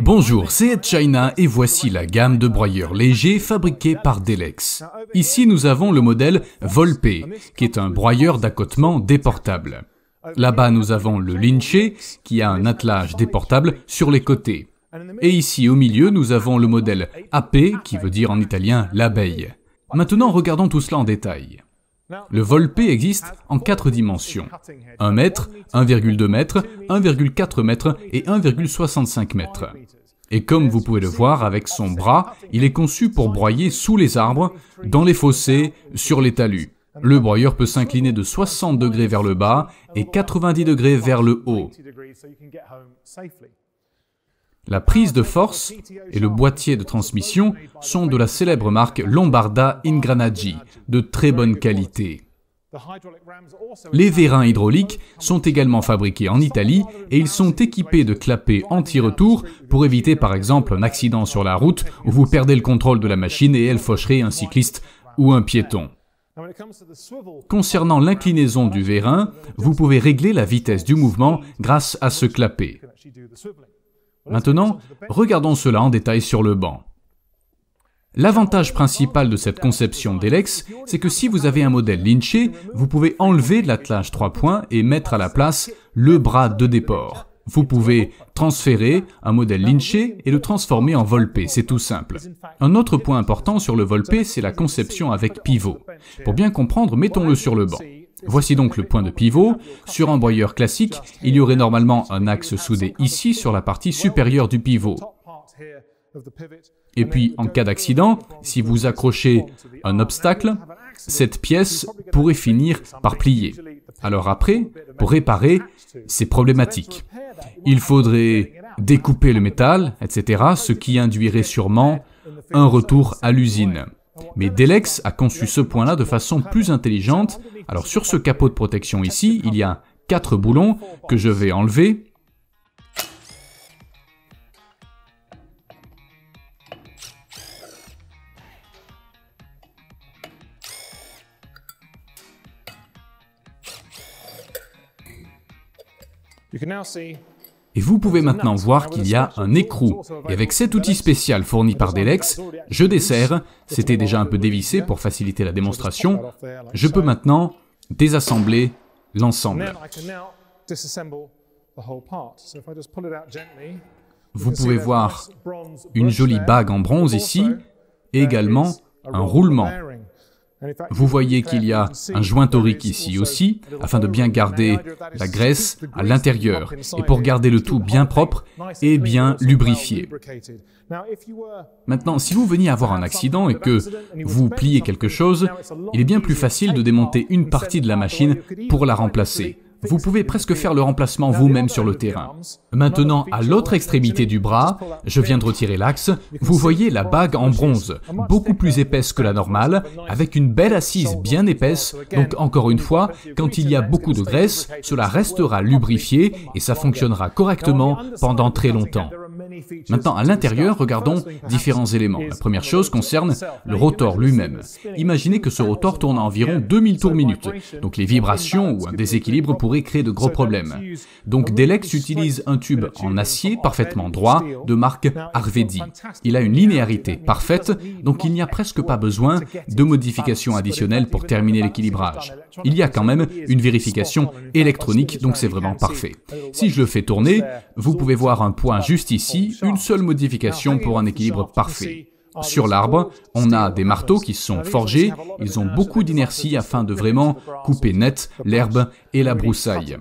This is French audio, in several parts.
Bonjour, c'est China et voici la gamme de broyeurs légers fabriqués par Delex. Ici, nous avons le modèle Volpe, qui est un broyeur d'accotement déportable. Là-bas, nous avons le Lynché, qui a un attelage déportable sur les côtés. Et ici, au milieu, nous avons le modèle AP, qui veut dire en italien l'abeille. Maintenant, regardons tout cela en détail. Le volpé existe en quatre dimensions. 1 mètre, 1,2 mètre, 1,4 mètre et 1,65 mètre. Et comme vous pouvez le voir avec son bras, il est conçu pour broyer sous les arbres, dans les fossés, sur les talus. Le broyeur peut s'incliner de 60 degrés vers le bas et 90 degrés vers le haut. La prise de force et le boîtier de transmission sont de la célèbre marque Lombarda Ingranaggi, de très bonne qualité. Les vérins hydrauliques sont également fabriqués en Italie et ils sont équipés de clapets anti-retour pour éviter par exemple un accident sur la route où vous perdez le contrôle de la machine et elle faucherait un cycliste ou un piéton. Concernant l'inclinaison du vérin, vous pouvez régler la vitesse du mouvement grâce à ce clapet. Maintenant, regardons cela en détail sur le banc. L'avantage principal de cette conception d'Elex, c'est que si vous avez un modèle lynché, vous pouvez enlever l'attelage 3 points et mettre à la place le bras de déport. Vous pouvez transférer un modèle lynché et le transformer en volpé, c'est tout simple. Un autre point important sur le volpé, c'est la conception avec pivot. Pour bien comprendre, mettons-le sur le banc. Voici donc le point de pivot. Sur un broyeur classique, il y aurait normalement un axe soudé ici sur la partie supérieure du pivot. Et puis, en cas d'accident, si vous accrochez un obstacle, cette pièce pourrait finir par plier. Alors après, pour réparer, c'est problématique. Il faudrait découper le métal, etc., ce qui induirait sûrement un retour à l'usine. Mais Delex a conçu ce point-là de façon plus intelligente. Alors sur ce capot de protection ici, il y a quatre boulons que je vais enlever. Et vous pouvez maintenant voir qu'il y a un écrou. Et avec cet outil spécial fourni par Delex, je desserre, c'était déjà un peu dévissé pour faciliter la démonstration, je peux maintenant désassembler l'ensemble. Vous pouvez voir une jolie bague en bronze ici, et également un roulement. Vous voyez qu'il y a un joint torique ici aussi, afin de bien garder la graisse à l'intérieur, et pour garder le tout bien propre et bien lubrifié. Maintenant, si vous veniez avoir un accident et que vous pliez quelque chose, il est bien plus facile de démonter une partie de la machine pour la remplacer, vous pouvez presque faire le remplacement vous-même sur le terrain. Maintenant, à l'autre extrémité du bras, je viens de retirer l'axe, vous voyez la bague en bronze, beaucoup plus épaisse que la normale, avec une belle assise bien épaisse, donc encore une fois, quand il y a beaucoup de graisse, cela restera lubrifié et ça fonctionnera correctement pendant très longtemps. Maintenant, à l'intérieur, regardons différents éléments. La première chose concerne le rotor lui-même. Imaginez que ce rotor tourne à environ 2000 tours minute, donc les vibrations ou un déséquilibre pourraient créer de gros problèmes. Donc Delex utilise un tube en acier parfaitement droit de marque Arvedi. Il a une linéarité parfaite, donc il n'y a presque pas besoin de modifications additionnelles pour terminer l'équilibrage. Il y a quand même une vérification électronique, donc c'est vraiment parfait. Si je le fais tourner, vous pouvez voir un point juste ici une seule modification pour un équilibre parfait. Sur l'arbre, on a des marteaux qui sont forgés, ils ont beaucoup d'inertie afin de vraiment couper net l'herbe et la broussaille.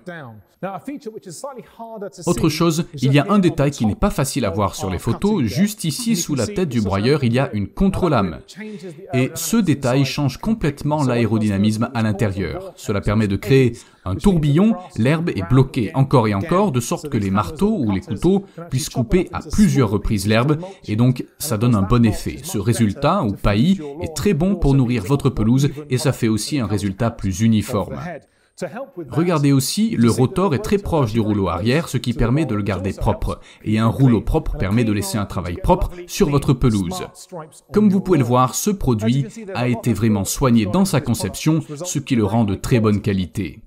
Autre chose, il y a un détail qui n'est pas facile à voir sur les photos, juste ici sous la tête du broyeur, il y a une contre-lame. Et ce détail change complètement l'aérodynamisme à l'intérieur. Cela permet de créer un tourbillon, l'herbe est bloquée encore et encore, de sorte que les marteaux ou les couteaux puissent couper à plusieurs reprises l'herbe, et donc ça donne un bon effet. Ce résultat, ou paillis, est très bon pour nourrir votre pelouse, et ça fait aussi un résultat plus uniforme. Regardez aussi, le rotor est très proche du rouleau arrière, ce qui permet de le garder propre. Et un rouleau propre permet de laisser un travail propre sur votre pelouse. Comme vous pouvez le voir, ce produit a été vraiment soigné dans sa conception, ce qui le rend de très bonne qualité.